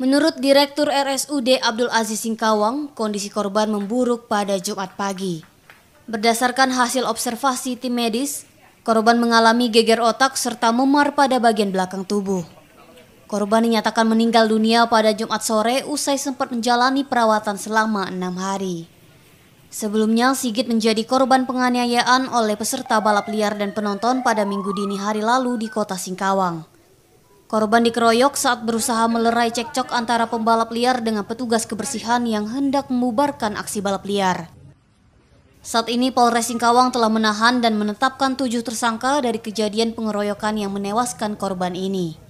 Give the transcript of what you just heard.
Menurut Direktur RSUD Abdul Aziz Singkawang, kondisi korban memburuk pada Jumat pagi. Berdasarkan hasil observasi tim medis, korban mengalami geger otak serta memar pada bagian belakang tubuh. Korban dinyatakan meninggal dunia pada Jumat sore usai sempat menjalani perawatan selama enam hari. Sebelumnya, Sigit menjadi korban penganiayaan oleh peserta balap liar dan penonton pada minggu dini hari lalu di kota Singkawang. Korban dikeroyok saat berusaha melerai cekcok antara pembalap liar dengan petugas kebersihan yang hendak membubarkan aksi balap liar. Saat ini Polres Singkawang telah menahan dan menetapkan tujuh tersangka dari kejadian pengeroyokan yang menewaskan korban ini.